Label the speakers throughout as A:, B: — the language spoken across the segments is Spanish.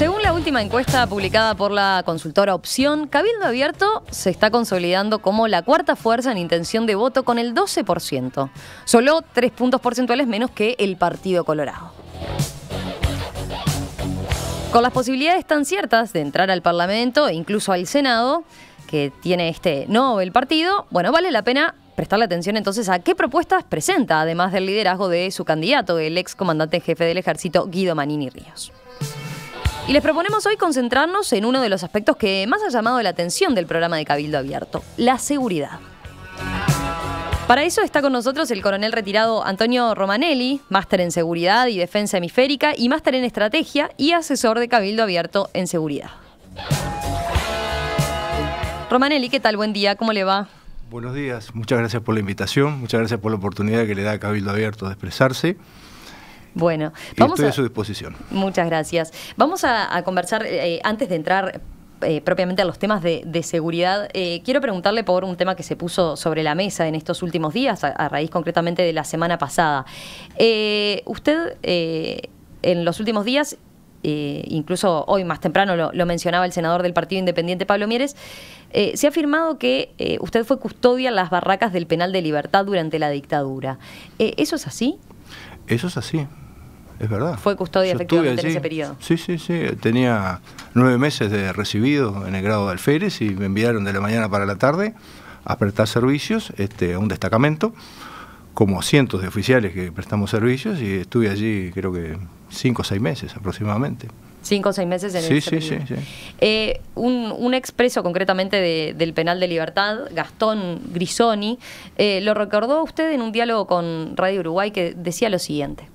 A: Según la última encuesta publicada por la consultora Opción, Cabildo Abierto se está consolidando como la cuarta fuerza en intención de voto con el 12%, solo tres puntos porcentuales menos que el Partido Colorado. Con las posibilidades tan ciertas de entrar al Parlamento e incluso al Senado, que tiene este no el partido, bueno, vale la pena prestarle atención entonces a qué propuestas presenta, además del liderazgo de su candidato, el ex comandante jefe del ejército Guido Manini Ríos. Y les proponemos hoy concentrarnos en uno de los aspectos que más ha llamado la atención del programa de Cabildo Abierto, la seguridad. Para eso está con nosotros el coronel retirado Antonio Romanelli, máster en seguridad y defensa hemisférica y máster en estrategia y asesor de Cabildo Abierto en seguridad. Romanelli, ¿qué tal? Buen día, ¿cómo le va?
B: Buenos días, muchas gracias por la invitación, muchas gracias por la oportunidad que le da Cabildo Abierto de expresarse. Bueno, estoy a, su disposición.
A: Muchas gracias. Vamos a, conversar eh, antes de entrar eh, propiamente a los temas de, seguridad, eh, quiero preguntarle por un tema que se puso sobre la mesa en estos últimos días, a, raíz concretamente de la semana pasada. usted en los últimos días, incluso hoy más temprano lo, lo, mencionaba el senador del Partido Independiente Pablo Mieres, se ha afirmado que usted fue custodia en las barracas del penal de libertad durante la dictadura. ¿Eso es así?
B: Eso es así, es verdad. Fue
A: custodia efectivamente en ese periodo.
B: Sí, sí, sí. Tenía nueve meses de recibido en el grado de alférez y me enviaron de la mañana para la tarde a prestar servicios este, a un destacamento, como cientos de oficiales que prestamos servicios y estuve allí creo que cinco o seis meses aproximadamente.
A: Cinco o seis meses en el sí, sí, sí, eh, un, expreso concretamente del penal de libertad, Gastón Grisoni, eh, lo recordó usted en un diálogo con Radio Uruguay que decía lo siguiente.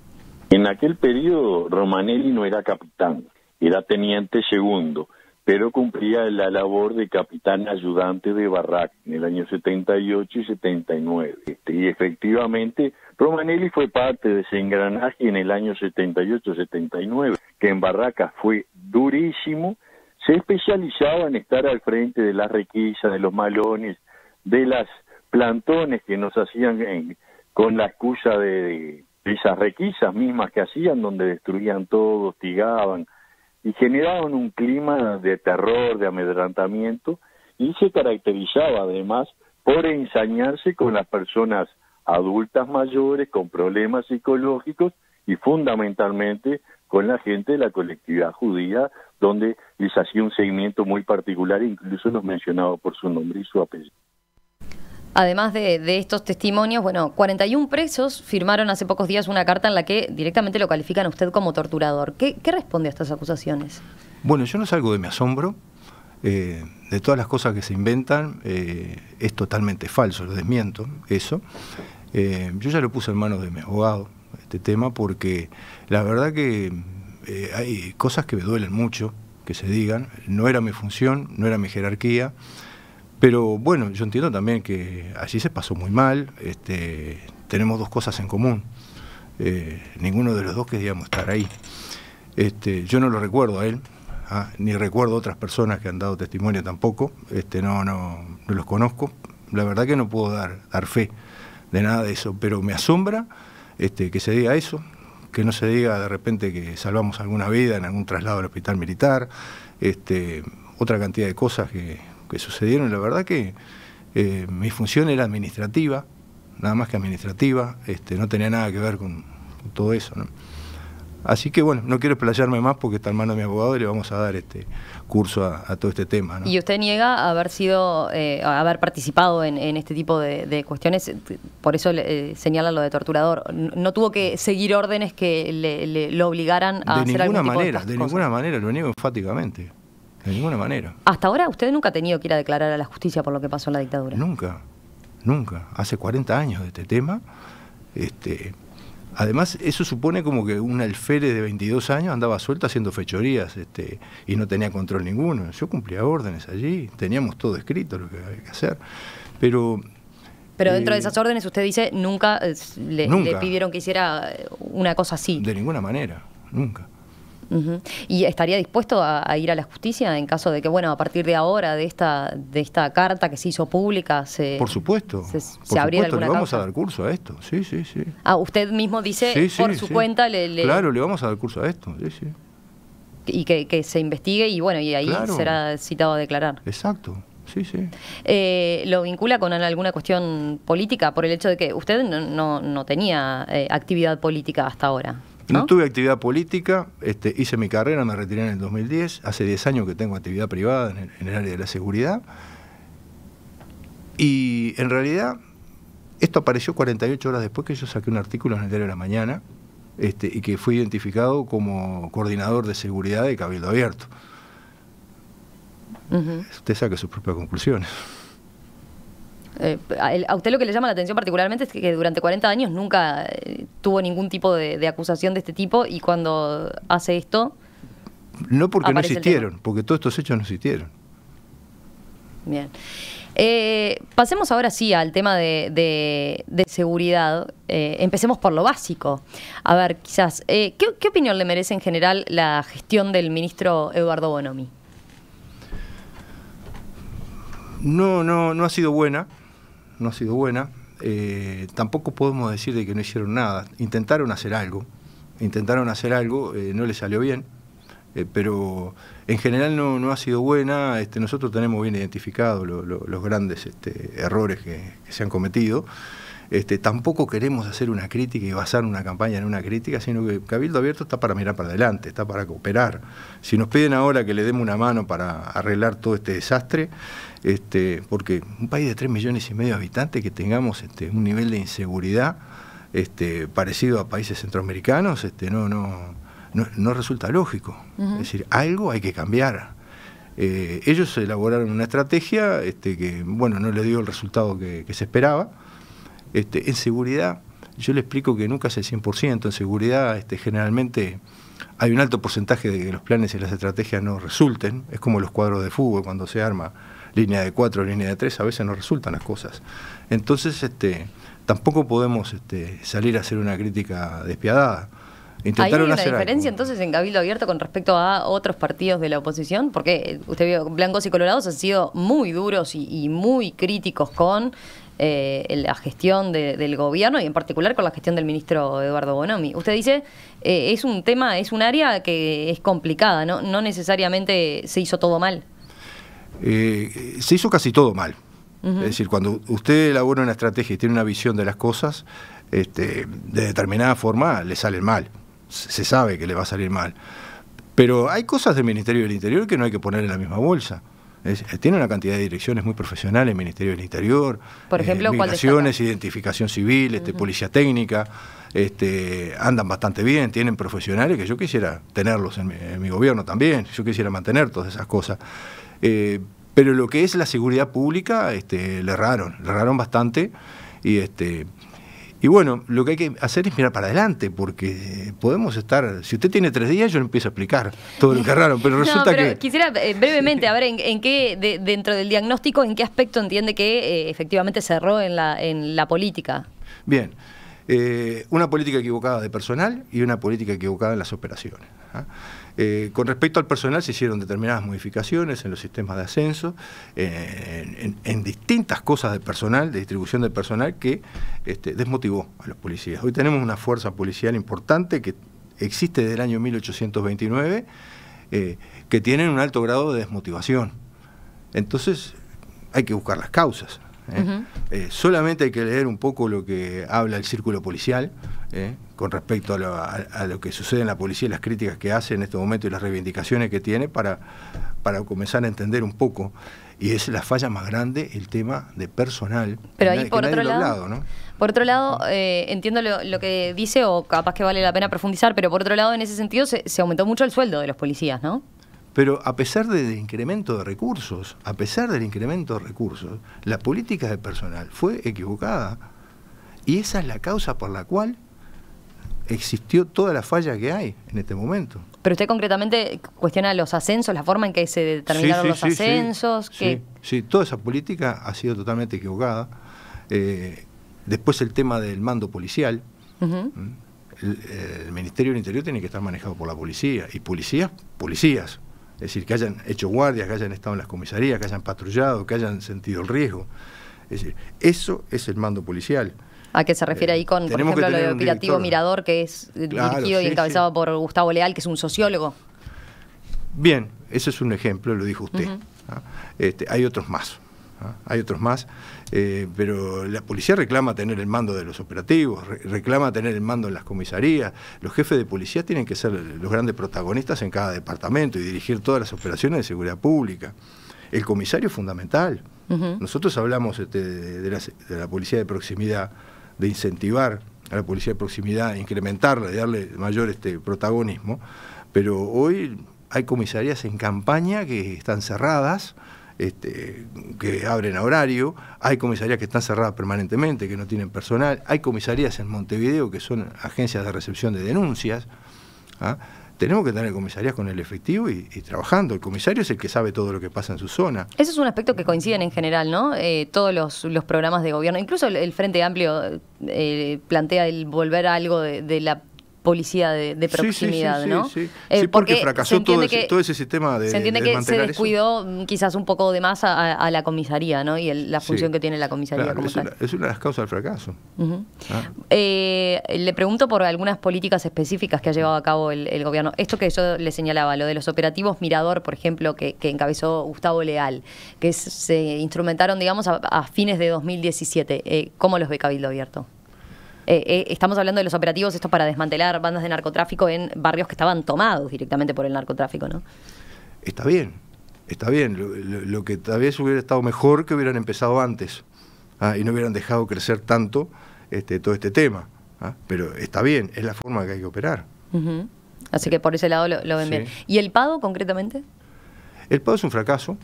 B: En aquel periodo Romanelli no era capitán, era teniente segundo, pero cumplía la labor de capitán ayudante de Barraca en el año 78 y 79. Este, y efectivamente, Romanelli fue parte de ese engranaje en el año 78-79, que en Barracas fue durísimo, se especializaba en estar al frente de las requisas, de los malones, de las plantones que nos hacían eh, con la excusa de, de esas requisas mismas que hacían, donde destruían todo, hostigaban, y generaban un clima de terror, de amedrentamiento, y se caracterizaba además por ensañarse con las personas adultas mayores con problemas psicológicos y fundamentalmente con la gente de la colectividad judía, donde les hacía un seguimiento muy particular, incluso los
C: mencionaba por su nombre y su apellido.
A: Además de, estos testimonios, bueno, 41 presos firmaron hace pocos días una carta en la que directamente lo califican a usted como torturador. ¿Qué, responde a estas acusaciones?
B: Bueno, yo no salgo de mi asombro. Eh, de todas las cosas que se inventan, eh, es totalmente falso, lo desmiento, eso. Eh, yo ya lo puse en manos de mi abogado, este tema, porque la verdad que hay cosas que me duelen mucho que se digan. No era mi función, no era mi jerarquía. Pero bueno, yo entiendo también que allí se pasó muy mal, este, tenemos dos cosas en común, eh, ninguno de los dos queríamos estar ahí. Este, yo no lo recuerdo a él, ah, ni recuerdo a otras personas que han dado testimonio tampoco, este, no, no, no los conozco, la verdad que no puedo dar, dar fe de nada de eso, pero me asombra este, que se diga eso, que no se diga de repente que salvamos alguna vida en algún traslado al hospital militar, este, otra cantidad de cosas que que sucedieron, la verdad que eh, mi función era administrativa, nada más que administrativa, este, no tenía nada que ver con, todo eso. Así que bueno, no quiero explayarme más porque está en manos de mi abogado y le vamos a dar este curso a, todo este tema.
A: ¿Y usted niega haber sido, eh, haber participado en, este tipo de, cuestiones? Por eso eh, señala lo de torturador. ¿No tuvo que seguir órdenes que le, lo obligaran a de hacer algún tipo manera, de, de
B: ninguna manera, lo niego enfáticamente. De ninguna manera.
A: Hasta ahora usted nunca ha tenido que ir a declarar a la justicia por lo que pasó en la dictadura.
B: Nunca, nunca. Hace 40 años de este tema. Este, además, eso supone como que un alférez de 22 años andaba suelto haciendo fechorías este, y no tenía control ninguno. Yo cumplía órdenes allí, teníamos todo escrito lo que había que hacer. Pero pero dentro eh, de esas
A: órdenes usted dice, nunca eh, le, pidieron que hiciera
B: una cosa así. De ninguna manera, nunca.
A: ¿Y estaría dispuesto a, ir a la justicia en caso de que, bueno, a partir de ahora, de esta, de esta carta que se hizo pública, se. Por
B: supuesto. Se, por abriera le vamos a dar curso a esto, sí, sí, sí.
A: Ah, usted mismo dice por su cuenta. Le, Claro,
B: le vamos a dar curso a esto, sí, sí.
A: Y que, se investigue y bueno, y ahí será citado a declarar.
B: Exacto. Sí, sí.
A: Eh, ¿Lo vincula con alguna cuestión política por el hecho de que usted no, no, tenía eh, actividad política hasta ahora?
B: ¿No? tuve actividad política, este, hice mi carrera, me retiré en el 2010, hace 10 años que tengo actividad privada en el, área de la seguridad. Y en realidad, esto apareció 48 horas después que yo saqué un artículo en el diario de la mañana este, y que fui identificado como coordinador de seguridad de Cabildo Abierto.
C: Usted
B: saque sus propias conclusiones.
A: Eh, a usted lo que le llama la atención particularmente es que durante 40 años nunca eh, tuvo ningún tipo de, acusación de este tipo y cuando hace esto...
B: No porque no existieron, porque todos estos hechos no existieron.
A: Bien. Eh, pasemos ahora sí al tema de, de, seguridad. empecemos por lo básico. A ver, quizás, ¿qué, ¿qué, opinión le merece en general la gestión del ministro Eduardo Bonomi?
B: No, no, no ha sido buena no ha sido buena. Eh, tampoco podemos decir de que no hicieron nada. Intentaron hacer algo, intentaron hacer algo, eh, no les salió bien, eh, pero en general no, ha sido buena. Este, nosotros tenemos bien identificados los grandes este, errores que se han cometido. Este, tampoco queremos hacer una crítica y basar una campaña en una crítica, sino que Cabildo Abierto está para mirar para adelante, está para cooperar. Si nos piden ahora que le demos una mano para arreglar todo este desastre, este, porque un país de 3 millones y medio de habitantes, que tengamos este, un nivel de inseguridad parecido a países centroamericanos, no, resulta lógico. Es decir, algo hay que cambiar. Eh, ellos elaboraron una estrategia que, bueno, no le dio el resultado que se esperaba, este, en seguridad, yo le explico que nunca es el 100%, en seguridad este, generalmente hay un alto porcentaje de que los planes y las estrategias no resulten, es como los cuadros de fútbol cuando se arma línea de 4, línea de 3, a veces no resultan las cosas. Entonces, este, tampoco podemos este, salir a hacer una crítica despiadada. Intentaron ¿Hay una diferencia
A: entonces en Cabildo Abierto con respecto a otros partidos de la oposición? Porque eh, usted vio, blancos y colorados han sido muy duros y muy críticos con eh, la gestión del gobierno y en particular con la gestión del ministro Eduardo Bonomi. Usted dice, eh, es un tema, es un área que es complicada, no, necesariamente se hizo todo mal.
B: Eh, se hizo casi todo mal. Es decir, cuando usted elabora una estrategia y tiene una visión de las cosas, este, de determinada forma le sale mal. Se sabe que le va a salir mal. Pero hay cosas del Ministerio del Interior que no hay que poner en la misma bolsa. Eh, tiene una cantidad de direcciones muy profesionales, Ministerio del Interior, por eh, identificación civil, este, policía técnica, este, andan bastante bien, tienen profesionales que yo quisiera tenerlos en mi, gobierno también, yo quisiera mantener todas esas cosas. Eh, pero lo que es la seguridad pública, este, le erraron, le erraron bastante y este y bueno, lo que hay que hacer es mirar para adelante, porque podemos estar. Si usted tiene tres días, yo le empiezo a explicar todo lo que raro, pero resulta pero
A: Quisiera eh, brevemente, a ver, en, qué, dentro del diagnóstico, en qué aspecto entiende que eh, efectivamente cerró en la, en la política.
B: Bien. Eh, una política equivocada de personal y una política equivocada en las operaciones. ¿ah? Eh, con respecto al personal se hicieron determinadas modificaciones en los sistemas de ascenso, en, distintas cosas de personal, de distribución del personal, que este, desmotivó a los policías. Hoy tenemos una fuerza policial importante que existe desde el año 1829, eh, que tienen un alto grado de desmotivación. Entonces hay que buscar las causas. ¿eh? solamente hay que leer un poco lo que habla el círculo policial con respecto a lo, que sucede en la policía y las críticas que hace en este momento y las reivindicaciones que tiene para, para comenzar a entender un poco. Y es la falla más grande el tema de personal. Pero ahí, por otro, lado,
A: por otro lado, entiendo lo, que dice, o capaz que vale la pena profundizar, pero por otro lado, en ese sentido, se, se aumentó mucho el sueldo de los policías, ¿no?
B: Pero a pesar del incremento de recursos, a pesar del incremento de recursos, la política de personal fue equivocada. Y esa es la causa por la cual existió toda la falla que hay en este momento.
A: Pero usted concretamente cuestiona los ascensos, la forma en que se determinaron los ascensos.
B: sí, toda esa política ha sido totalmente equivocada. Eh, después el tema del mando policial. ¿Mm? el, el, Ministerio del Interior tiene que estar manejado por la policía. Y policías, policías. Es decir, que hayan hecho guardias, que hayan estado en las comisarías, que hayan patrullado, que hayan sentido el riesgo. Es decir, eso es el mando policial
A: a qué se refiere ahí eh, con, por ejemplo, lo de Operativo Mirador, que es dirigido y encabezado por Gustavo Leal, que es un sociólogo.
B: Bien, ese es un ejemplo, lo dijo usted. ¿ah? Este, hay otros más. ¿ah? hay otros más, eh, pero la policía reclama tener el mando de los operativos, reclama tener el mando en las comisarías, los jefes de policía tienen que ser los grandes protagonistas en cada departamento y dirigir todas las operaciones de seguridad pública. El comisario es fundamental.
C: Nosotros
B: hablamos este, de la policía de proximidad, de incentivar a la policía de proximidad, incrementarla, de darle mayor este protagonismo, pero hoy hay comisarías en campaña que están cerradas, este, que abren a horario, hay comisarías que están cerradas permanentemente, que no tienen personal, hay comisarías en Montevideo que son agencias de recepción de denuncias. ¿ah? tenemos que tener comisarías con el efectivo y, trabajando. El comisario es el que sabe todo lo que pasa en su zona.
A: Eso es un aspecto que coinciden en general, ¿no? Eh, todos los, programas de gobierno, incluso el, Frente Amplio eh, plantea el volver a algo de la policía de, proximidad, sí, sí, sí, ¿no? Sí, eh, porque, fracasó todo, ese,
B: sistema de. Se entiende que se descuidó
A: mm, quizás un poco de más a, la comisaría, ¿no? Y la función que tiene la comisaría.
B: es, Una, de las causas del fracaso. Ah.
A: Eh, le pregunto por algunas políticas específicas que ha llevado a cabo el, gobierno. Esto que yo le señalaba, lo de los operativos Mirador, por ejemplo, que, encabezó Gustavo Leal, que se instrumentaron, digamos, a, fines de 2017. Eh, ¿Cómo los ve Cabildo Abierto? Eh, eh, estamos hablando de los operativos, esto para desmantelar bandas de narcotráfico en barrios que estaban tomados directamente por el narcotráfico, ¿no?
B: Está bien, está bien. Lo, que tal vez hubiera estado mejor que hubieran empezado antes ¿ah? y no hubieran dejado crecer tanto este, todo este tema. ¿ah? Pero está bien, es la forma que hay que operar.
A: Así que por ese lado lo, ven bien. ¿Y el PADO concretamente?
B: El PADO es un fracaso.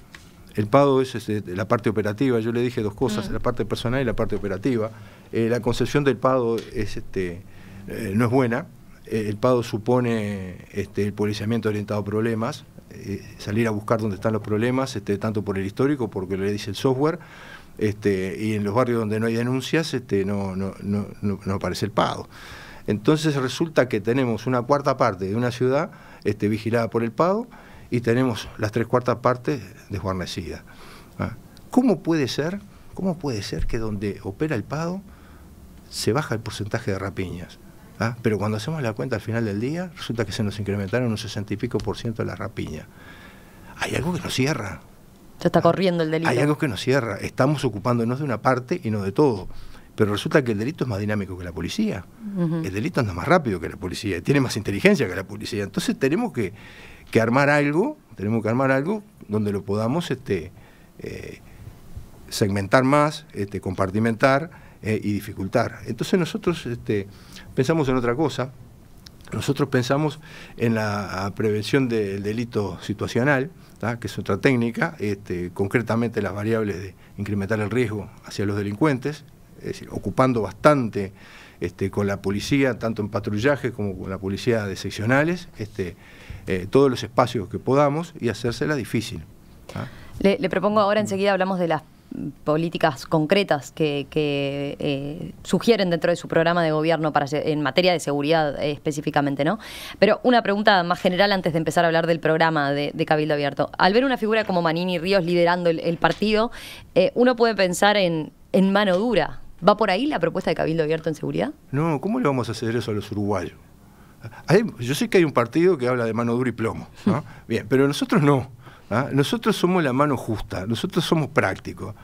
B: El PADO es, este, la parte operativa. Yo le dije dos cosas, mm. la parte personal y la parte operativa. Eh, la concepción del PADO es, este, eh, no es buena. Eh, el PADO supone este, el policiamiento orientado a problemas, salir a buscar dónde están los problemas, este, tanto por el histórico, porque le dice el software, y en los barrios donde no hay denuncias no, aparece el PADO. Entonces resulta que tenemos una cuarta parte de una ciudad vigilada por el PADO y tenemos las tres cuartas partes desguarnecidas. Ah, ¿Cómo puede ser? ¿Cómo puede ser que donde opera el PADO se baja el porcentaje de rapiñas. ¿ah? Pero cuando hacemos la cuenta al final del día, resulta que se nos incrementaron un 60 y pico por ciento de rapiñas. Hay algo que nos cierra.
A: Se está corriendo el delito. Hay algo
B: que nos cierra. Estamos ocupándonos de una parte y no de todo. Pero resulta que el delito es más dinámico que la policía. El delito anda más rápido que la policía, tiene más inteligencia que la policía. Entonces tenemos que, armar algo, tenemos que armar algo donde lo podamos este, eh, segmentar más, este, compartimentar eh, y dificultar. Entonces nosotros este, pensamos en otra cosa, nosotros pensamos en la prevención del delito situacional, que es otra técnica, este, concretamente las variables de incrementar el riesgo hacia los delincuentes, es decir, ocupando bastante este, con la policía, tanto en patrullaje como con la policía de seccionales, este, eh, todos los espacios que podamos y hacérsela difícil.
A: le, propongo ahora, enseguida hablamos de las políticas concretas que, eh, sugieren dentro de su programa de gobierno para, en materia de seguridad eh, específicamente, ¿no? Pero una pregunta más general antes de empezar a hablar del programa de, Cabildo Abierto. Al ver una figura como Manini Ríos liderando el, partido, eh, uno puede pensar en, mano dura. ¿Va por ahí la propuesta de Cabildo Abierto en seguridad?
B: No, ¿cómo le vamos a hacer eso a los uruguayos? yo sé que hay un partido que habla de mano dura y plomo, ¿no? Bien, pero nosotros no. ¿Ah? Nosotros somos la mano justa, nosotros somos prácticos.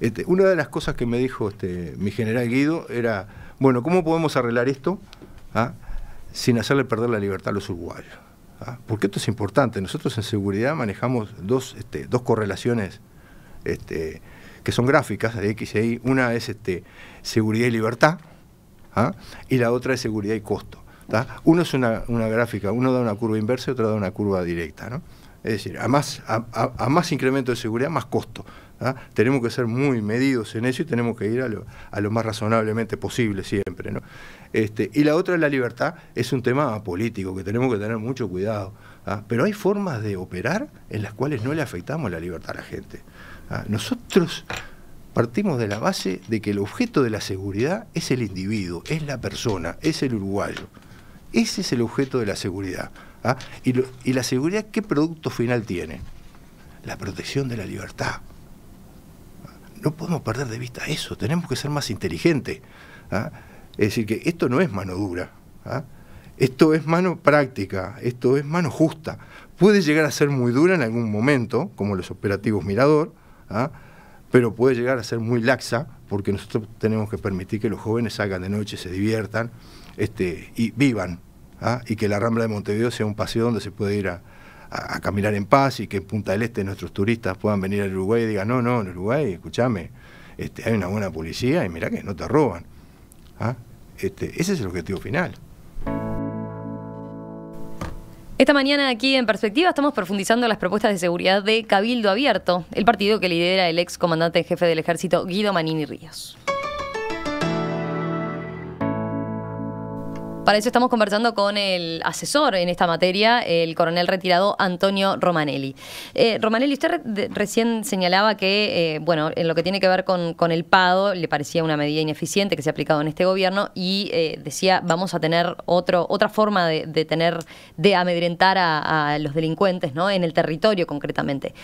B: Este, una de las cosas que me dijo este, mi general Guido era, bueno, ¿cómo podemos arreglar esto ah, sin hacerle perder la libertad a los uruguayos? Ah, porque esto es importante. Nosotros en seguridad manejamos dos, este, correlaciones que son gráficas de X Y. Una es seguridad y libertad y la otra es seguridad y costo. Uno es una, gráfica, uno da una curva inversa y otro da una curva directa. ¿no? Es decir, a más, a, más incremento de seguridad, más costo. ¿ah? Tenemos que ser muy medidos en eso y tenemos que ir a lo, más razonablemente posible siempre. Este, y la otra es la libertad, es un tema político que tenemos que tener mucho cuidado. ¿ah? Pero hay formas de operar en las cuales no le afectamos la libertad a la gente. ¿ah? Nosotros partimos de la base de que el objeto de la seguridad es el individuo, es la persona, es el uruguayo. Ese es el objeto de la seguridad. ¿Ah? y, la seguridad, ¿qué producto final tiene? La protección de la libertad. No podemos perder de vista eso, tenemos que ser más inteligentes. ¿ah? Es decir, que esto no es mano dura, ¿ah? esto es mano práctica, esto es mano justa. Puede llegar a ser muy dura en algún momento, como los operativos Mirador, pero puede llegar a ser muy laxa, porque nosotros tenemos que permitir que los jóvenes salgan de noche, se diviertan este, y vivan. ¿ah? y que la Rambla de Montevideo sea un paseo donde se puede ir a, caminar en paz y que en Punta del Este nuestros turistas puedan venir al Uruguay y digan, no, no, en Uruguay, escúchame, este, hay una buena policía y mira que no te roban. ¿ah? Este, ese es el objetivo final.
A: Esta mañana aquí en Perspectiva estamos profundizando las propuestas de seguridad de Cabildo Abierto, el partido que lidera el ex comandante jefe del ejército Guido Manini Ríos. Para eso estamos conversando con el asesor en esta materia, el coronel retirado Antonio Romanelli. Eh, Romanelli, usted recién señalaba que, eh, bueno, en lo que tiene que ver con, el PADO, le parecía una medida ineficiente que se ha aplicado en este gobierno y eh, decía, vamos a tener otra forma de, tener, de amedrentar a, los delincuentes, ¿no? En el territorio concretamente.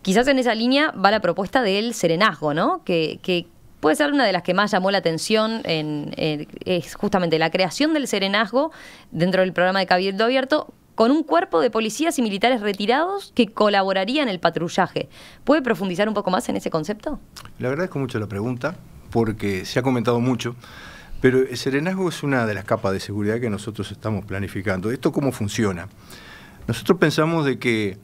A: Quizás en esa línea va la propuesta del serenazgo, ¿no? que, Puede ser una de las que más llamó la atención en, eh, es justamente la creación del serenazgo dentro del programa de Cabildo Abierto con un cuerpo de policías y militares retirados que colaborarían en el patrullaje. ¿Puede profundizar un poco más en ese concepto?
B: Le agradezco mucho la pregunta porque se ha comentado mucho. Pero el serenazgo es una de las capas de seguridad que nosotros estamos planificando. ¿Esto cómo funciona? Nosotros pensamos de que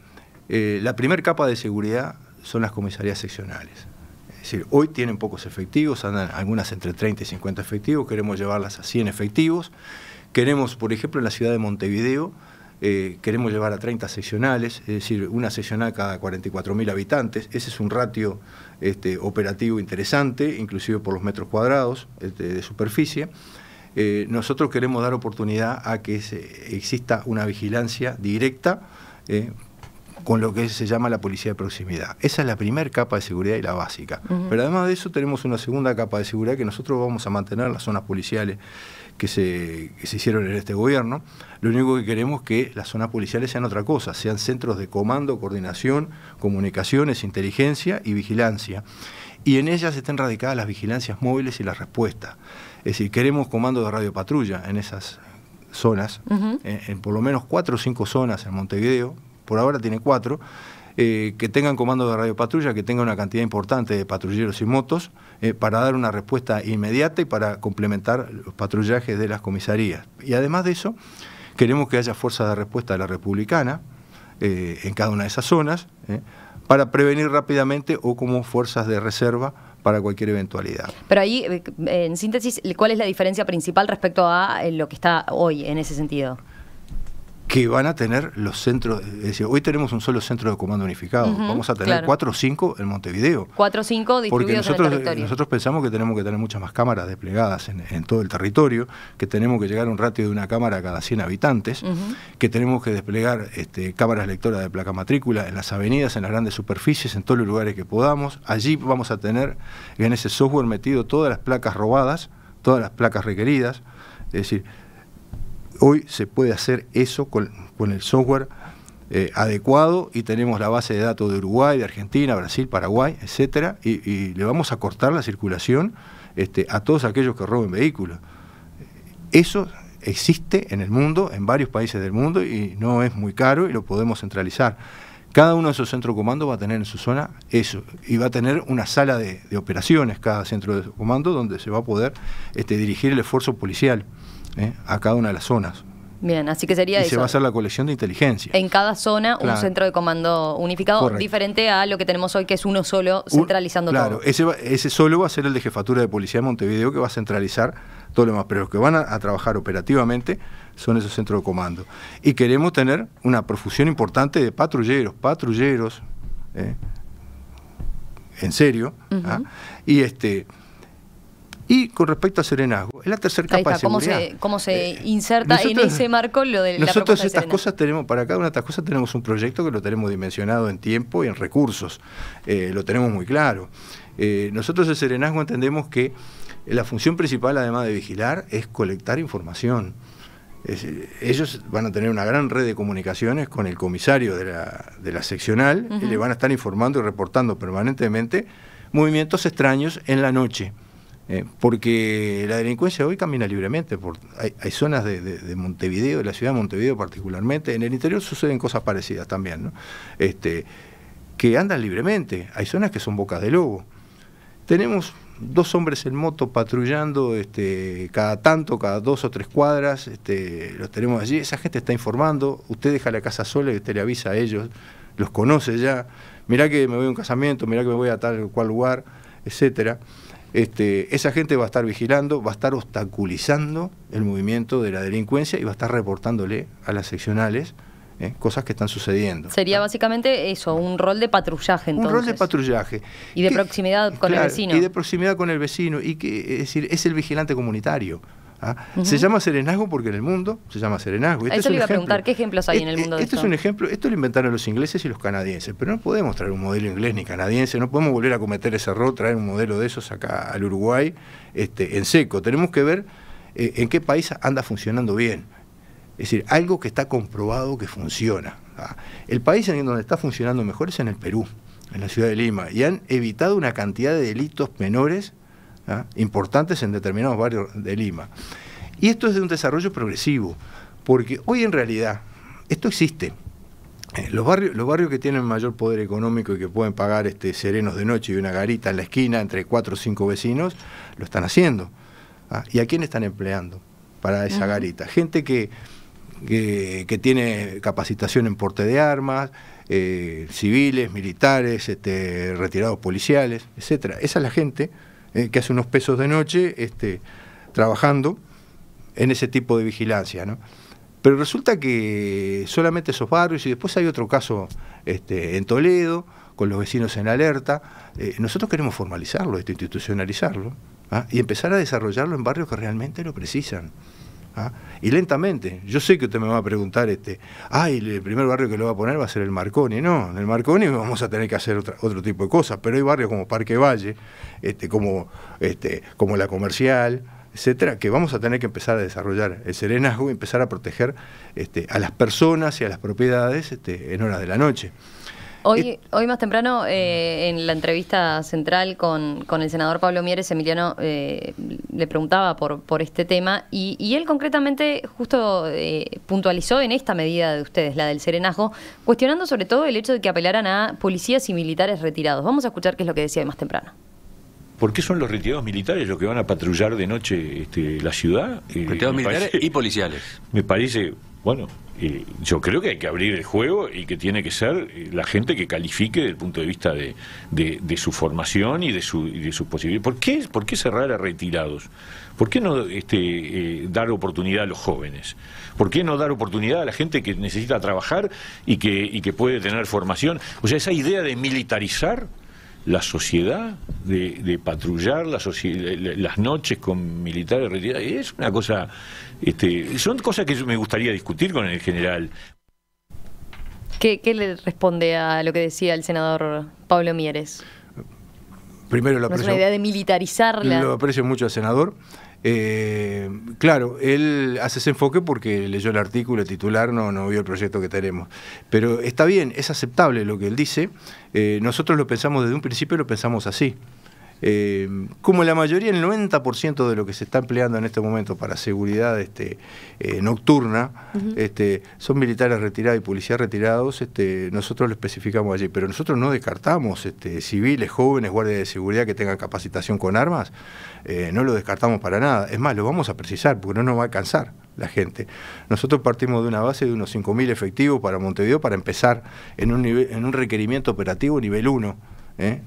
B: eh, la primera capa de seguridad son las comisarías seccionales. Es decir, hoy tienen pocos efectivos, andan algunas entre 30 y 50 efectivos, queremos llevarlas a 100 efectivos. Queremos, por ejemplo, en la ciudad de Montevideo, eh, queremos llevar a 30 seccionales, es decir, una seccional cada 44.000 habitantes. Ese es un ratio este, operativo interesante, inclusive por los metros cuadrados este, de superficie. Eh, nosotros queremos dar oportunidad a que exista una vigilancia directa eh, con lo que se llama la policía de proximidad. Esa es la primera capa de seguridad y la básica. Pero además de eso tenemos una segunda capa de seguridad que nosotros vamos a mantener las zonas policiales que se, hicieron en este gobierno. Lo único que queremos es que las zonas policiales sean otra cosa, sean centros de comando, coordinación, comunicaciones, inteligencia y vigilancia. Y en ellas estén radicadas las vigilancias móviles y las respuestas. Es decir, queremos comando de radio patrulla en esas zonas, eh, en por lo menos cuatro o cinco zonas en Montevideo, por ahora tiene cuatro, eh, que tengan comando de radio patrulla, que tengan una cantidad importante de patrulleros y motos eh, para dar una respuesta inmediata y para complementar los patrullajes de las comisarías. Y además de eso, queremos que haya fuerzas de respuesta de la republicana eh, en cada una de esas zonas para prevenir rápidamente o como fuerzas de reserva para cualquier eventualidad.
A: Pero ahí, en síntesis, ¿cuál es la diferencia principal respecto a lo que está hoy en ese sentido?
B: que van a tener los centros, es decir, hoy tenemos un solo centro de comando unificado, vamos a tener cuatro o cinco en Montevideo.
A: Cuatro o cinco distribuidos Porque nosotros, en el eh, territorio. nosotros
B: pensamos que tenemos que tener muchas más cámaras desplegadas en, todo el territorio, que tenemos que llegar a un ratio de una cámara a cada 100 habitantes, que tenemos que desplegar este, cámaras lectoras de placa matrícula en las avenidas, en las grandes superficies, en todos los lugares que podamos. Allí vamos a tener en ese software metido todas las placas robadas, todas las placas requeridas, es decir, Hoy se puede hacer eso con, el software eh, adecuado y tenemos la base de datos de Uruguay, de Argentina, Brasil, Paraguay, etcétera, y, le vamos a cortar la circulación este, a todos aquellos que roben vehículos. Eso existe en el mundo, en varios países del mundo, y no es muy caro y lo podemos centralizar. Cada uno de esos centros de comando va a tener en su zona eso, y va a tener una sala de, operaciones cada centro de comando donde se va a poder este, dirigir el esfuerzo policial. ¿eh? a cada una de las zonas.
A: Bien, así que sería y eso. Se va a hacer
B: la colección de inteligencia.
A: En cada zona un centro de comando unificado, diferente a lo que tenemos hoy, que es uno solo centralizando todo. Claro,
B: ese, solo va a ser el de jefatura de policía de Montevideo, que va a centralizar todo lo demás. Pero los que van a, trabajar operativamente son esos centros de comando. Y queremos tener una profusión importante de patrulleros, patrulleros, ¿eh? en serio. ¿ah? Y este y con respecto a Serenazgo, es la tercera capa de seguridad.
A: ¿Cómo se, eh, inserta en ese marco lo de Nosotros estas cosas
B: tenemos, para cada una de estas cosas tenemos un proyecto que lo tenemos dimensionado en tiempo y en recursos, eh, lo tenemos muy claro. Eh, nosotros el Serenazgo entendemos que la función principal, además de vigilar, es colectar información. ellos van a tener una gran red de comunicaciones con el comisario de la, seccional y le van a estar informando y reportando permanentemente movimientos extraños en la noche. Eh, porque la delincuencia hoy camina libremente. Por, hay, zonas de, Montevideo, de la ciudad de Montevideo particularmente, en el interior suceden cosas parecidas también, ¿no? Este, que andan libremente. Hay zonas que son bocas de lobo. Tenemos dos hombres en moto patrullando este, cada tanto, cada dos o tres cuadras, este, los tenemos allí, esa gente está informando, usted deja la casa sola y usted le avisa a ellos, los conoce ya, mirá que me voy a un casamiento, mirá que me voy a tal o cual lugar, etcétera. Este, esa gente va a estar vigilando, va a estar obstaculizando el movimiento de la delincuencia y va a estar reportándole a las seccionales eh, cosas que están sucediendo.
A: Sería básicamente eso, un rol de patrullaje entonces. Un rol de
B: patrullaje. Y de proximidad
A: con el vecino. Y de
B: proximidad con el vecino. Y que, es decir, es el vigilante comunitario. ¿ah? Se llama serenazgo porque en el mundo se llama serenazgo. Este se iba a preguntar, ¿qué
A: ejemplos hay en el e-, mundo de este esto? Esto es un ejemplo,
B: esto lo inventaron los ingleses y los canadienses, pero no podemos traer un modelo inglés ni canadiense, no podemos volver a cometer ese error, traer un modelo de esos acá al Uruguay este, en seco. Tenemos que ver eh, en qué país anda funcionando bien. Es decir, algo que está comprobado que funciona. ¿ah? El país en donde está funcionando mejor es en el Perú, en la ciudad de Lima, y han evitado una cantidad de delitos menores ¿ah? importantes en determinados barrios de Lima. Y esto es de un desarrollo progresivo, porque hoy en realidad esto existe. Eh, los, barrios, los barrios que tienen mayor poder económico y que pueden pagar este, serenos de noche y una garita en la esquina entre cuatro o cinco vecinos, lo están haciendo. ¿ah? ¿Y a quién están empleando para esa garita? Gente que, que, tiene capacitación en porte de armas, eh, civiles, militares, este, retirados policiales, etcétera. Esa es la gente eh, que hace unos pesos de noche este, trabajando en ese tipo de vigilancia. ¿no? Pero resulta que solamente esos barrios, y después hay otro caso este, en Toledo, con los vecinos en alerta, eh, nosotros queremos formalizarlo, institucionalizarlo, ¿ah? y empezar a desarrollarlo en barrios que realmente lo precisan. ¿Ah? Y lentamente, yo sé que usted me va a preguntar, este, ay, el primer barrio que lo va a poner va a ser el Marconi. No, en el Marconi vamos a tener que hacer otro tipo de cosas, pero hay barrios como Parque Valle, este, como, este, como la comercial, etcétera, que vamos a tener que empezar a desarrollar el serenazgo y empezar a proteger este, a las personas y a las propiedades este, en horas de la noche.
A: Hoy, eh, hoy más temprano, eh, en la entrevista central con, con, el senador Pablo Mieres, Emiliano eh, le preguntaba por, por este tema y, él concretamente justo puntualizó en esta medida de ustedes, la del serenazgo, cuestionando sobre todo el hecho de que apelaran a policías y militares retirados. Vamos a escuchar qué es lo que decía más temprano.
B: ¿Por qué son los retirados militares los que van a patrullar de noche este, la ciudad? retirados militares y policiales. Me parece bueno, yo creo que hay que abrir el juego y que tiene que ser eh, la gente que califique desde el punto de vista de, su formación y de su, posibilidades. ¿Por qué, cerrar a retirados? ¿Por qué no este, eh, dar oportunidad a los jóvenes? ¿Por qué no dar oportunidad a la gente que necesita trabajar y que, y que puede tener formación? O sea, esa idea de militarizar la sociedad de, patrullar las noches con militares retirados. Es una cosa, este, son cosas que me gustaría discutir con el general.
A: ¿Qué, le responde a lo que decía el senador Pablo Mieres?
B: Primero la aprecio. es idea
A: de militarizarla. Lo
B: aprecio mucho al senador. Eh, claro, él hace ese enfoque porque leyó el artículo, titular, no, no vio el proyecto que tenemos. Pero está bien, es aceptable lo que él dice. Eh, nosotros lo pensamos desde un principio, lo pensamos así. Eh, como la mayoría, el 90% de lo que se está empleando en este momento para seguridad este, eh, nocturna, este, son militares retirados y policías retirados, este, nosotros lo especificamos allí, pero nosotros no descartamos civiles, jóvenes, guardias de seguridad que tengan capacitación con armas, eh, no lo descartamos para nada, es más, lo vamos a precisar porque no nos va a alcanzar la gente. Nosotros partimos de una base de unos 5.000 efectivos para Montevideo para empezar en un, requerimiento operativo nivel 1,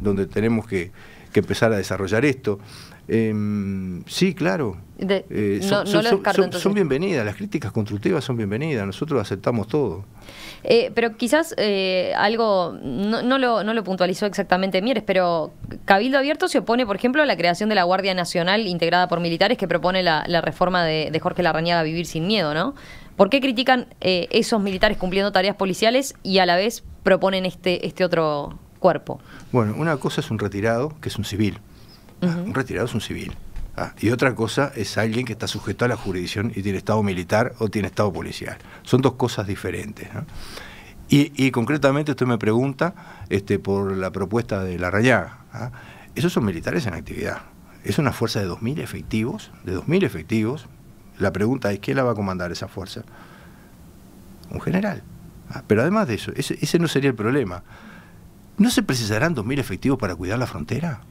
B: donde tenemos que que empezar a desarrollar esto. Em, sí, claro.
A: Eh, son,
B: bienvenidas, las críticas constructivas son bienvenidas, nosotros aceptamos todo.
A: Eh, pero quizás eh, algo, no, lo, puntualizó exactamente Mieres, pero Cabildo Abierto se opone, por ejemplo, a la creación de la Guardia Nacional integrada por militares que propone la, reforma de, de, Jorge Larrañaga Vivir sin Miedo, ¿no? ¿Por qué critican esos militares cumpliendo tareas policiales y a la vez proponen este, este otro cuerpo?
B: Bueno, una cosa es un retirado, que es un civil. Ah, un retirado es un civil. Ah, y otra cosa es alguien que está sujeto a la jurisdicción y tiene estado militar o tiene estado policial. Son dos cosas diferentes. Y, concretamente usted me pregunta este, por la propuesta de la rayada ¿ah? Esos son militares en actividad. Es una fuerza de 2.000 efectivos, efectivos. La pregunta es, ¿quién la va a comandar esa fuerza? Un general. Pero además de eso, ese, ese no sería el problema. ¿No se precisarán 2.000 efectivos para cuidar la frontera?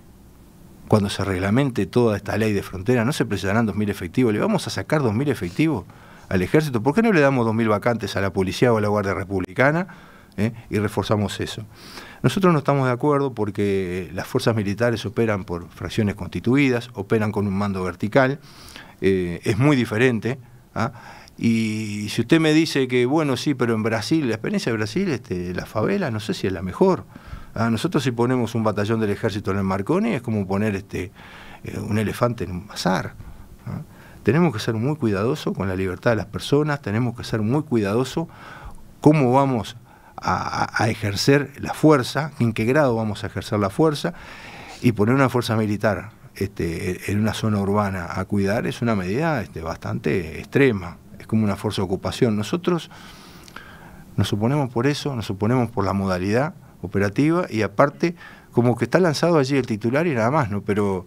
B: Cuando se reglamente toda esta ley de frontera, ¿no se precisarán 2.000 efectivos? ¿Le vamos a sacar 2.000 efectivos al ejército? ¿Por qué no le damos 2.000 vacantes a la policía o a la Guardia Republicana eh, y reforzamos eso? Nosotros no estamos de acuerdo porque las fuerzas militares operan por fracciones constituidas, operan con un mando vertical, eh, es muy diferente. ¿ah? Y si usted me dice que, bueno, sí, pero en Brasil, la experiencia de Brasil, este, la favela, no sé si es la mejor. Ah, nosotros si ponemos un batallón del ejército en el Marconi es como poner este, eh, un elefante en un bazar. Tenemos que ser muy cuidadosos con la libertad de las personas, tenemos que ser muy cuidadosos cómo vamos a, ejercer la fuerza, en qué grado vamos a ejercer la fuerza, y poner una fuerza militar este, en una zona urbana a cuidar es una medida este, bastante extrema, es como una fuerza de ocupación. Nosotros nos oponemos por eso, nos oponemos por la modalidad, operativa y aparte como que está lanzado allí el titular y nada más, ¿no? Pero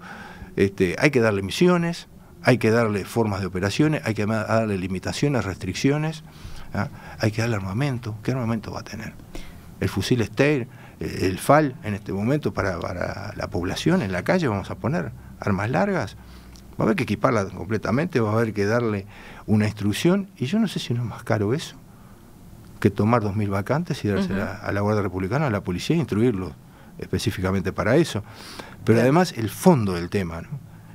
B: este, hay que darle misiones, hay que darle formas de operaciones, hay que darle limitaciones, restricciones, ¿ah? hay que darle armamento. ¿Qué armamento va a tener? El fusil Steyr, eh, el FAL en este momento para, para la población en la calle vamos a poner armas largas. Va a haber que equiparla completamente, va a haber que darle una instrucción y yo no sé si no es más caro eso que tomar 2.000 vacantes y darse a la Guardia Republicana, a la policía, e instruirlos específicamente para eso. Pero además el fondo del tema,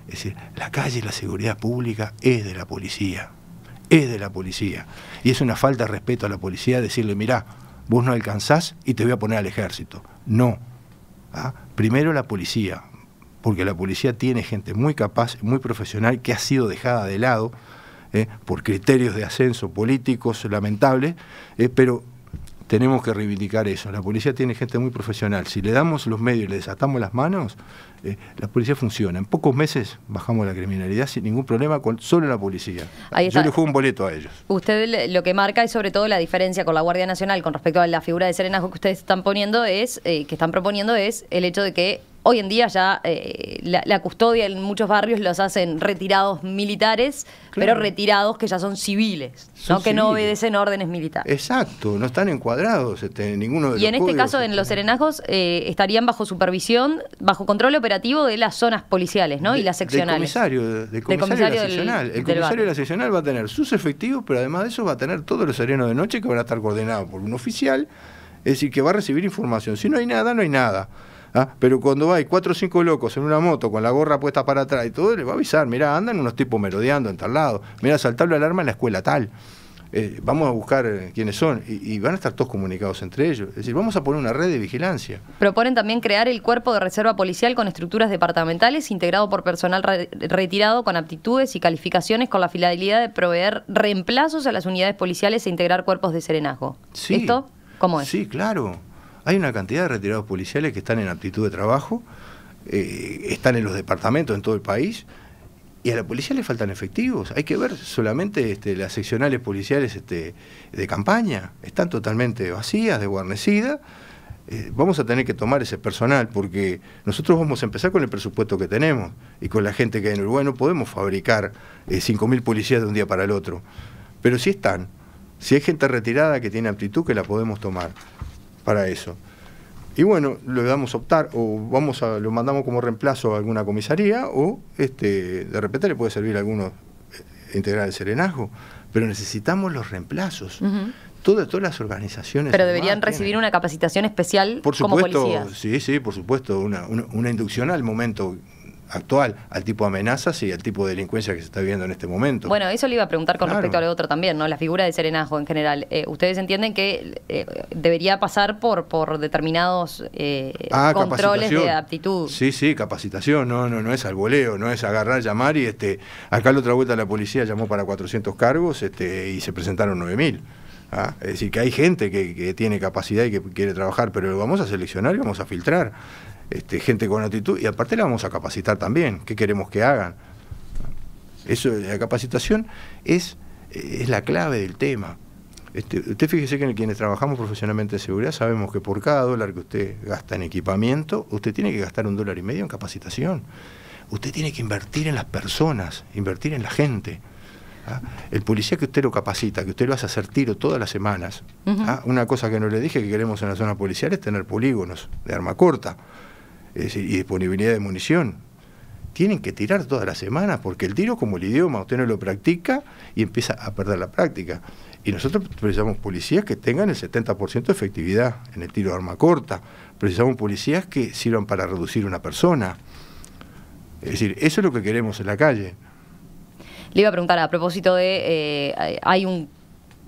B: es decir, la calle, y la seguridad pública es de la policía, es de la policía. Y es una falta de respeto a la policía decirle, mirá, vos no alcanzás y te voy a poner al ejército. No. ¿ah? Primero la policía, porque la policía tiene gente muy capaz, muy profesional, que ha sido dejada de lado eh, por criterios de ascenso políticos lamentables, eh, pero tenemos que reivindicar eso. La policía tiene gente muy profesional. Si le damos los medios y le desatamos las manos, eh, la policía funciona. En pocos meses bajamos la criminalidad sin ningún problema, con solo la policía. Yo le juego un boleto a ellos.
A: Usted lo que marca es sobre todo la diferencia con la Guardia Nacional con respecto a la figura de serenazgo que ustedes están poniendo es, que están proponiendo es el hecho de que Hoy en día ya eh, la, custodia en muchos barrios los hacen retirados militares, pero retirados que ya son civiles, que no obedecen órdenes militares.
B: Exacto, no están encuadrados este, en ninguno de los Y en este caso, en
A: los este. serenazgos, eh, estarían bajo supervisión, bajo control operativo de las zonas policiales ¿no? y las seccionales. Del
B: comisario, de la seccional. El comisario de la seccional va a tener sus efectivos, pero además de eso va a tener todos los serenos de noche que van a estar coordinados por un oficial, es decir, que va a recibir información. Si no hay nada, no hay nada. ¿Ah? Pero cuando hay cuatro o cinco locos en una moto con la gorra puesta para atrás y todo, le va a avisar, mirá, andan unos tipos merodeando en tal lado, mirá, saltar la alarma en la escuela tal. Eh, vamos a buscar eh, quiénes son y, van a estar todos comunicados entre ellos. Es decir, vamos a poner una red de vigilancia.
A: Proponen también crear el cuerpo de reserva policial con estructuras departamentales integrado por personal retirado con aptitudes y calificaciones con la finalidad de proveer reemplazos a las unidades policiales e integrar cuerpos de serenazgo. ¿Esto cómo es? Sí, claro.
B: Hay una cantidad de retirados policiales que están en aptitud de trabajo, eh, están en los departamentos en todo el país, y a la policía le faltan efectivos. Hay que ver solamente este, las seccionales policiales este, de campaña. Están totalmente vacías, desguarnecidas. Eh, vamos a tener que tomar ese personal porque nosotros vamos a empezar con el presupuesto que tenemos y con la gente que hay en Uruguay. No podemos fabricar 5.000 eh, policías de un día para el otro. Pero sí están. Si hay gente retirada que tiene aptitud, que la podemos tomar para eso. Y bueno, le damos a optar o vamos a, lo mandamos como reemplazo a alguna comisaría o este, de repente le puede servir a alguno eh, integrar el serenazgo, pero necesitamos los reemplazos. Todas, todas las organizaciones. Pero deberían recibir
A: una capacitación especial por supuesto,
B: Sí, sí, por supuesto, una, una, una inducción al momento actual, al tipo de amenazas y al tipo de delincuencia que se está viviendo en este momento.
A: Bueno, eso le iba a preguntar con respecto a lo otro también, ¿no? La figura de serenajo en general. Eh, ¿Ustedes entienden que eh, debería pasar por, por determinados eh, ah, controles de
B: aptitud? Sí, sí, capacitación, no, no, no es al voleo, no es agarrar, llamar y este, acá la otra vuelta la policía llamó para 400 cargos este, y se presentaron 9000. Ah, es decir, que hay gente que, que, tiene capacidad y que quiere trabajar, pero lo vamos a seleccionar y vamos a filtrar. Este, gente con actitud y aparte la vamos a capacitar también. ¿Qué queremos que hagan? Eso, la capacitación es, eh, es la clave del tema. Este, usted fíjese que quienes trabajamos profesionalmente en seguridad sabemos que por cada dólar que usted gasta en equipamiento, usted tiene que gastar un dólar y medio en capacitación. Usted tiene que invertir en las personas, invertir en la gente. ¿ah? El policía que usted lo capacita, que usted lo hace hacer tiro todas las semanas. ¿ah? Una cosa que no le dije que queremos en la zona policial es tener polígonos de arma corta es decir, y disponibilidad de munición. Tienen que tirar todas las semanas, porque el tiro como el idioma, usted no lo practica y empieza a perder la práctica. Y nosotros precisamos policías que tengan el 70% de efectividad en el tiro de arma corta. Precisamos policías que sirvan para reducir una persona. Es decir, eso es lo que queremos en la calle.
A: Le iba a preguntar a propósito de, eh, hay un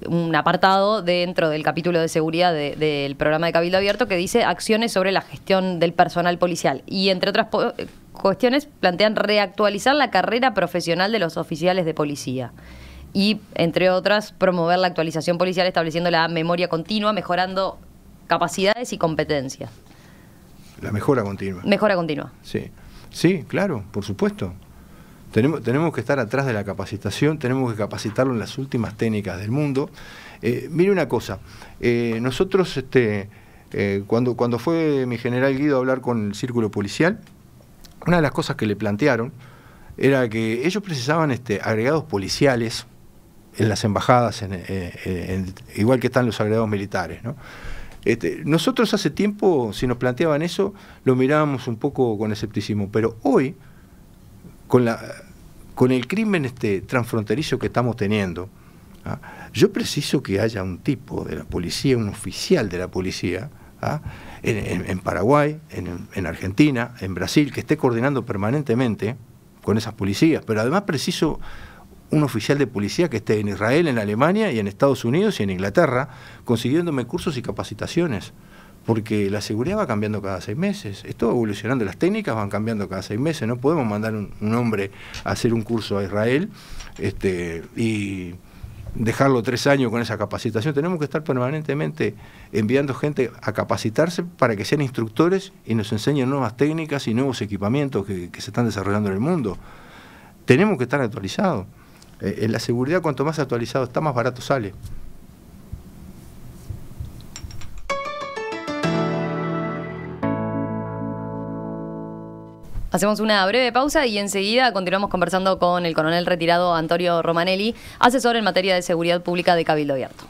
A: un apartado dentro del capítulo de seguridad del programa de Cabildo Abierto que dice acciones sobre la gestión del personal policial. Y entre otras eh, cuestiones plantean reactualizar la carrera profesional de los oficiales de policía y, entre otras, promover la actualización policial estableciendo la memoria continua, mejorando capacidades y competencias.
B: La mejora continua. Mejora continua. Sí, sí, claro, por supuesto. Tenemos, que estar atrás de la capacitación, tenemos que capacitarlo en las últimas técnicas del mundo. Eh, mire una cosa, eh, nosotros este, eh, cuando, cuando fue mi general Guido a hablar con el círculo policial, una de las cosas que le plantearon era que ellos precisaban este, agregados policiales en las embajadas, igual que están los agregados militares. Este, nosotros hace tiempo, si nos planteaban eso, lo mirábamos un poco con escepticismo, pero hoy, con la, con el crimen este, transfronterizo que estamos teniendo, ¿ah? yo preciso que haya un tipo de la policía, un oficial de la policía, ¿ah? en, Paraguay, en, en, Argentina, en Brasil, que esté coordinando permanentemente con esas policías, pero además preciso un oficial de policía que esté en Israel, en Alemania y en Estados Unidos y en Inglaterra, consiguiéndome cursos y capacitaciones porque la seguridad va cambiando cada seis meses, esto va evolucionando, las técnicas van cambiando cada seis meses, no podemos mandar un, hombre a hacer un curso a Israel este, y dejarlo tres años con esa capacitación, tenemos que estar permanentemente enviando gente a capacitarse para que sean instructores y nos enseñen nuevas técnicas y nuevos equipamientos que, se están desarrollando en el mundo. Tenemos que estar actualizados. Eh, en la seguridad cuanto más actualizado está, más barato sale.
A: Hacemos una breve pausa y enseguida continuamos conversando con el coronel retirado Antonio Romanelli, asesor en materia de seguridad pública de Cabildo Abierto.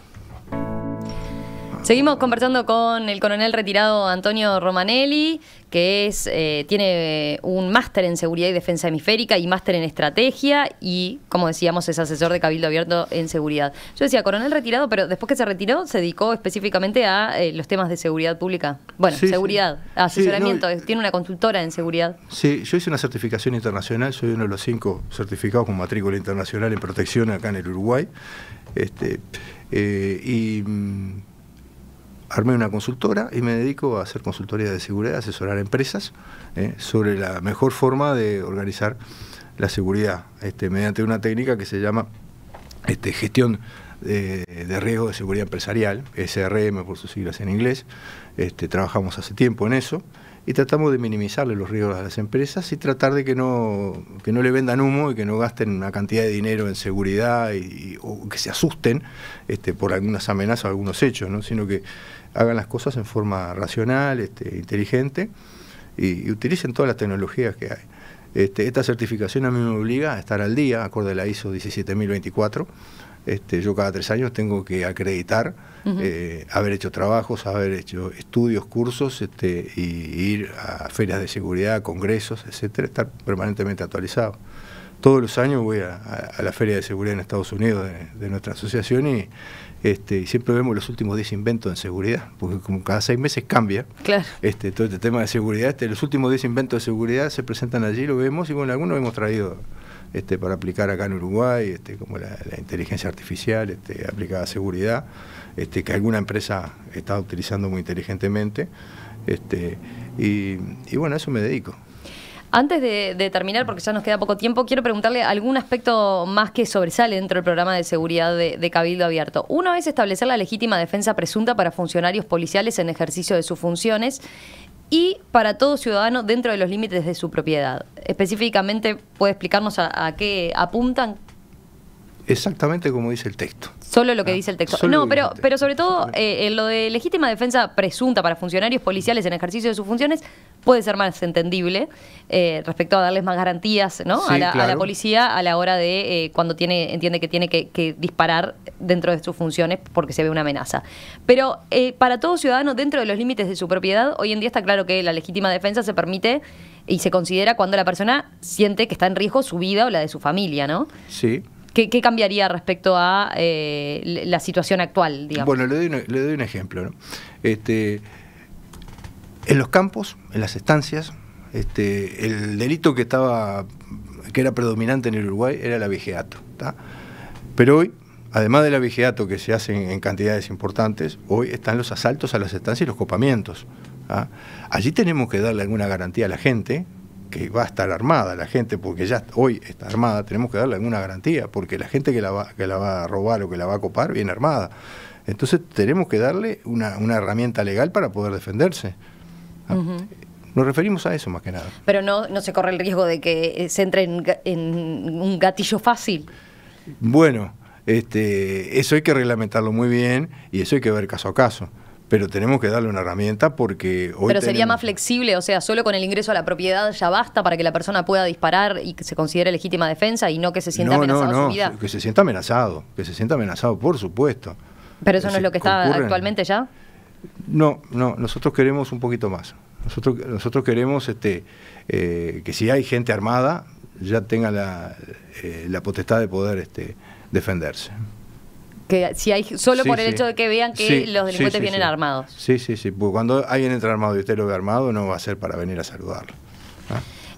A: Seguimos conversando con el coronel retirado Antonio Romanelli, que es, eh, tiene un máster en seguridad y defensa hemisférica y máster en estrategia y, como decíamos, es asesor de Cabildo Abierto en seguridad. Yo decía coronel retirado, pero después que se retiró se dedicó específicamente a eh, los temas de seguridad pública. Bueno, seguridad, asesoramiento, tiene una consultora en seguridad.
B: Sí, yo hice una certificación internacional, soy uno de los cinco certificados con matrícula internacional en protección acá en el Uruguay. Este, eh, y mm, armé una consultora y me dedico a hacer consultoría de seguridad, asesorar a empresas eh, sobre la mejor forma de organizar la seguridad este, mediante una técnica que se llama este, gestión de, riesgo de seguridad empresarial, SRM por sus siglas en inglés. Este, trabajamos hace tiempo en eso y tratamos de minimizarle los riesgos a las empresas y tratar de que no, no le vendan humo y que no gasten una cantidad de dinero en seguridad o que se asusten por algunas amenazas o algunos hechos, ¿no? sino que hagan las cosas en forma racional, este, inteligente y, utilicen todas las tecnologías que hay. Este, esta certificación a mí me obliga a estar al día, acorde a la ISO 17024. Este, yo cada tres años tengo que acreditar eh, haber hecho trabajos, haber hecho estudios, cursos, este, y, ir a ferias de seguridad, congresos, etcétera, estar permanentemente actualizado. Todos los años voy a, la feria de seguridad en Estados Unidos de nuestra asociación y, este, y siempre vemos los últimos 10 inventos en seguridad, porque como cada seis meses cambia. Este, todo este tema de seguridad, este, los últimos 10 inventos de seguridad se presentan allí, lo vemos y bueno, algunos hemos traído este, para aplicar acá en Uruguay, este, como la, inteligencia artificial este, aplicada a seguridad, este, que alguna empresa está utilizando muy inteligentemente. Este, y, y bueno, a eso me dedico.
A: Antes de, terminar, porque ya nos queda poco tiempo, quiero preguntarle algún aspecto más que sobresale dentro del programa de seguridad de, Cabildo Abierto. Uno es establecer la legítima defensa presunta para funcionarios policiales en ejercicio de sus funciones y para todo ciudadano dentro de los límites de su propiedad. Específicamente, ¿puede explicarnos a qué apuntan?
B: Exactamente como dice el texto.
A: Solo lo que ah, dice el texto. No, pero, pero sobre todo en eh, eh, lo de legítima defensa presunta para funcionarios policiales en ejercicio de sus funciones puede ser más entendible eh, respecto a darles más garantías ¿no? a, la, policía a la hora de cuando tiene entiende que tiene que, disparar dentro de sus funciones porque se ve una amenaza. Pero para todo ciudadano dentro de los límites de su propiedad, hoy en día está claro que la legítima defensa se permite y se considera cuando la persona siente que está en riesgo su vida o la de su familia, ¿no? Sí. ¿Qué, cambiaría respecto a eh, la situación actual?
B: Bueno, e, le doy, un, ejemplo. ¿no? Este, en los campos, en las estancias, este, el delito que estaba que era predominante en el Uruguay era el abejeato. Pero hoy, además del abejeato que se hace en, cantidades importantes, hoy están los asaltos a las estancias y los copamientos. Allí tenemos que darle alguna garantía a la gente que va a estar armada la gente, porque ya hoy está armada, tenemos que darle alguna garantía, porque la gente que la va, que la va a robar o que la va a copar viene armada. Entonces tenemos que darle una, herramienta legal para poder defenderse. Ah, nos referimos a eso más que nada.
A: Pero no, no se corre el riesgo de que eh, se entre en, en un gatillo fácil.
B: Bueno, este, eso hay que reglamentarlo muy bien y eso hay que ver caso a caso pero tenemos que darle una herramienta porque hoy. Pero sería más
A: flexible, o sea, solo con el ingreso a la propiedad ya basta para que la persona pueda disparar y que se considere legítima defensa y no que se sienta amenazado no, su
B: Que se sienta amenazado, que se sienta amenazado, por supuesto.
A: Pero eso no es lo que está actualmente ya.
B: No, no, nosotros queremos un poquito más. Nosotros, nosotros queremos este, eh, que si hay gente armada, ya tenga la, eh, la potestad de poder este, defenderse.
A: Que si hay solo por el hecho de que vean que los delincuentes vienen armados.
B: Sí, sí, sí. Porque cuando alguien entra armado y usted lo ve armado, no va a ser para venir a saludarlo.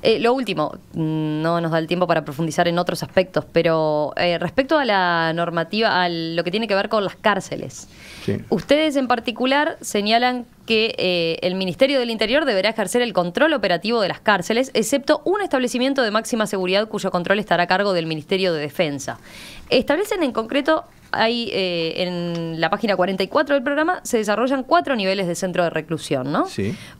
A: Eh, lo último, mm, no nos da el tiempo para profundizar en otros aspectos, pero eh, respecto a la normativa, a lo que tiene que ver con las cárceles, ustedes en particular señalan que eh, el Ministerio del Interior deberá ejercer el control operativo de las cárceles, excepto un establecimiento de máxima seguridad cuyo control estará a cargo del Ministerio de Defensa. Establecen en concreto, ahí eh, en la página 44 del programa, se desarrollan cuatro niveles de centro de reclusión, ¿no?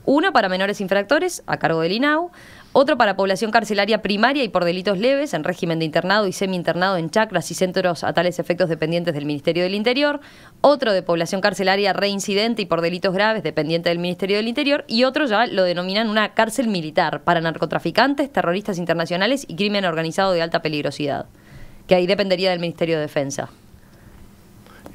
A: Uno para menores infractores, a cargo del INAU, otro para población carcelaria primaria y por delitos leves en régimen de internado y semi-internado en chacras y centros a tales efectos dependientes del Ministerio del Interior, otro de población carcelaria reincidente y por delitos graves de Dependiente del Ministerio del Interior, y otro ya lo denominan una cárcel militar para narcotraficantes, terroristas internacionales y crimen organizado de alta peligrosidad, que ahí dependería del Ministerio de Defensa.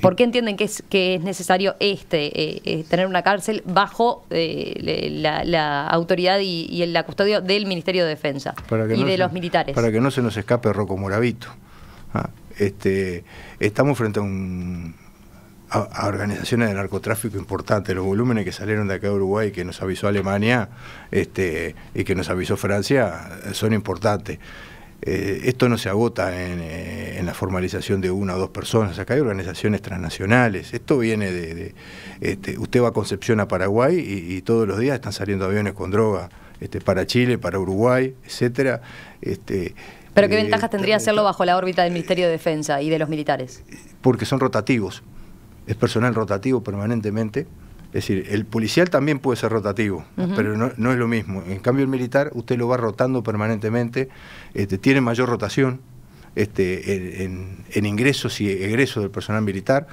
A: ¿Por qué entienden que es, que es necesario este eh, eh, tener una cárcel bajo eh, la, autoridad y, la custodia del Ministerio de Defensa
B: y de los militares? Para que no se nos escape Rocco Moravito. Ah, este, estamos frente a un, a, organizaciones de narcotráfico importantes, los volúmenes que salieron de acá de Uruguay, que nos avisó Alemania este, y que nos avisó Francia, son importantes. Eh, esto no se agota eh, en, la formalización de una o dos personas, acá hay organizaciones transnacionales, esto viene de... Este, usted va a Concepción a Paraguay y, todos los días están saliendo aviones con droga este, para Chile, para Uruguay, etcétera. Este, ¿Pero qué eh, ventajas
A: tendría hacerlo bajo la órbita del Ministerio de Defensa y de los militares?
B: Porque son rotativos es personal rotativo permanentemente. Es decir, el policial también puede ser rotativo, pero no, es lo mismo. En cambio, el militar, usted lo va rotando permanentemente, este, tiene mayor rotación este, en, ingresos y egresos del personal militar.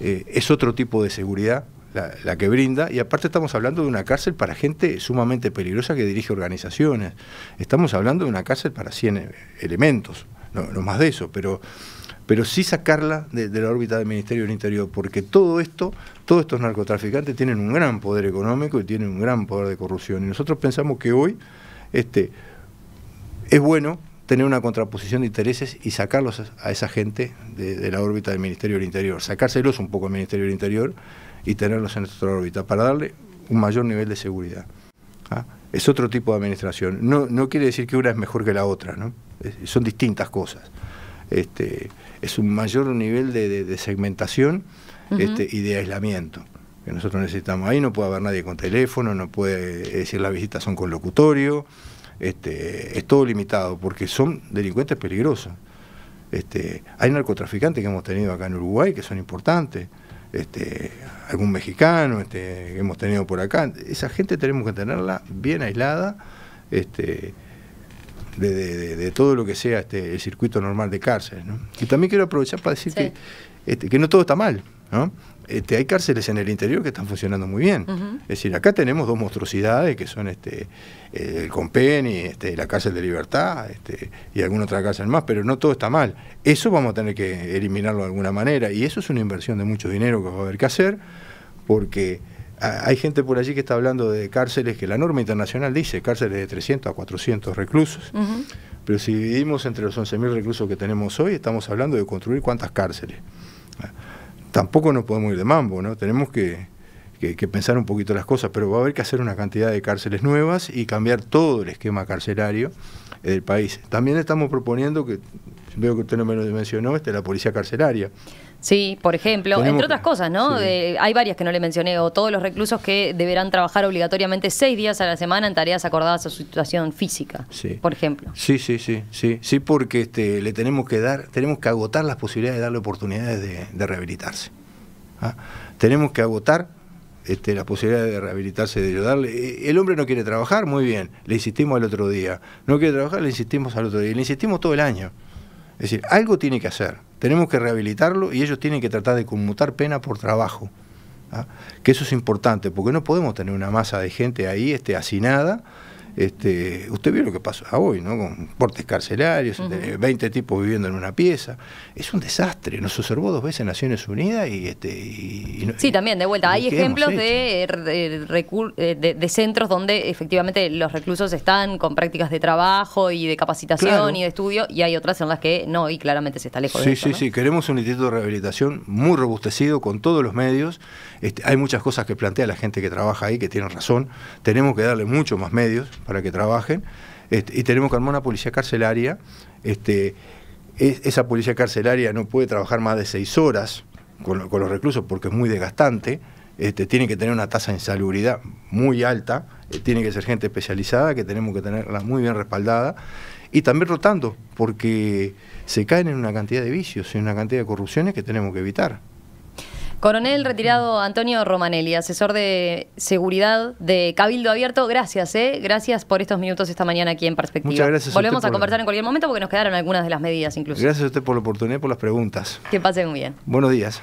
B: Eh, es otro tipo de seguridad la, que brinda, y aparte estamos hablando de una cárcel para gente sumamente peligrosa que dirige organizaciones. Estamos hablando de una cárcel para 100 elementos, no, no más de eso, pero pero sí sacarla de, la órbita del Ministerio del Interior, porque todo esto, todos estos narcotraficantes tienen un gran poder económico y tienen un gran poder de corrupción. Y nosotros pensamos que hoy este, es bueno tener una contraposición de intereses y sacarlos a esa gente de, la órbita del Ministerio del Interior, sacárselos un poco al Ministerio del Interior y tenerlos en nuestra órbita para darle un mayor nivel de seguridad. ¿ah? Es otro tipo de administración. No, quiere decir que una es mejor que la otra, ¿no? son distintas cosas este, es un mayor nivel de, segmentación este, y de aislamiento que nosotros necesitamos. Ahí no puede haber nadie con teléfono, no puede decir las visitas son con locutorio, este, es todo limitado, porque son delincuentes peligrosos. Este, hay narcotraficantes que hemos tenido acá en Uruguay que son importantes, este, algún mexicano que hemos tenido por acá. Esa gente tenemos que tenerla bien aislada este, de, todo lo que sea este, el circuito normal de cárceles. Y también quiero aprovechar para decir que, este, que no todo está mal. ¿no? Este, hay cárceles en el interior que están funcionando muy bien. Es decir, acá tenemos dos monstruosidades que son este, el Compen y este, la cárcel de libertad este, y alguna otra cárcel más, pero no todo está mal. Eso vamos a tener que eliminarlo de alguna manera y eso es una inversión de mucho dinero que va a haber que hacer porque hay gente por allí que está hablando de cárceles que la norma internacional dice, cárceles de 300 a 400 reclusos. Pero si dividimos entre los 11.000 reclusos que tenemos hoy, estamos hablando de construir cuántas cárceles. Ah, tampoco nos podemos ir de mambo, ¿no? Tenemos que, pensar un poquito las cosas, pero va a haber que hacer una cantidad de cárceles nuevas y cambiar todo el esquema carcelario eh, del país. También estamos proponiendo que, veo que usted no me lo mencionó, este, la policía carcelaria. Sí, por ejemplo, entre otras
A: cosas, ¿no? hay varias que no le mencioné, o todos los reclusos que deberán trabajar obligatoriamente seis días a la semana en tareas acordadas a su situación física,
B: por ejemplo. Sí, sí, sí, sí, sí, porque este, le tenemos que dar, tenemos que agotar las posibilidades de darle oportunidades de, rehabilitarse. ¿ah? Tenemos que agotar este, las posibilidades de rehabilitarse, de ayudarle. E, el hombre no quiere trabajar, muy bien, le insistimos al otro día. No quiere trabajar, le insistimos al otro día, le insistimos todo el año. Es decir, algo tiene que hacer tenemos que rehabilitarlo y ellos tienen que tratar de conmutar pena por trabajo. ¿ah? Que eso es importante, porque no podemos tener una masa de gente ahí este, hacinada este, usted vio lo que pasó hoy, ¿no? Con portes carcelarios, 20 este, tipos viviendo en una pieza. Es un desastre. Nos observó dos veces Naciones Unidas y. Este, y, sí, también, de vuelta. Hay ejemplos
A: eh, eh, de, de, centros donde efectivamente los reclusos están con prácticas de trabajo y de capacitación y de estudio, y hay otras en las que no, y claramente se está lejos sí, de Sí, sí, sí.
B: Queremos un instituto de rehabilitación muy robustecido con todos los medios este, hay muchas cosas que plantea la gente que trabaja ahí, que tienen razón. Tenemos que darle mucho más medios para que trabajen. Este, y tenemos que armar una policía carcelaria. Este, esa policía carcelaria no puede trabajar más de seis horas con, los reclusos porque es muy desgastante. tiene que tener una tasa de insalubridad muy alta, eh, tiene que ser gente especializada, que tenemos que tenerla muy bien respaldada, y también rotando, porque se caen en una cantidad de vicios, en una cantidad de corrupciones que tenemos que evitar.
A: Coronel retirado Antonio Romanelli, asesor de seguridad de Cabildo Abierto. Gracias, ¿eh? Gracias por estos minutos esta mañana aquí en Perspectiva. Muchas gracias. Volvemos a, conversar en cualquier momento porque nos quedaron algunas de las medidas incluso. Gracias
B: a usted por la oportunidad y por las preguntas.
A: Que pasen
C: muy bien.
B: Buenos días.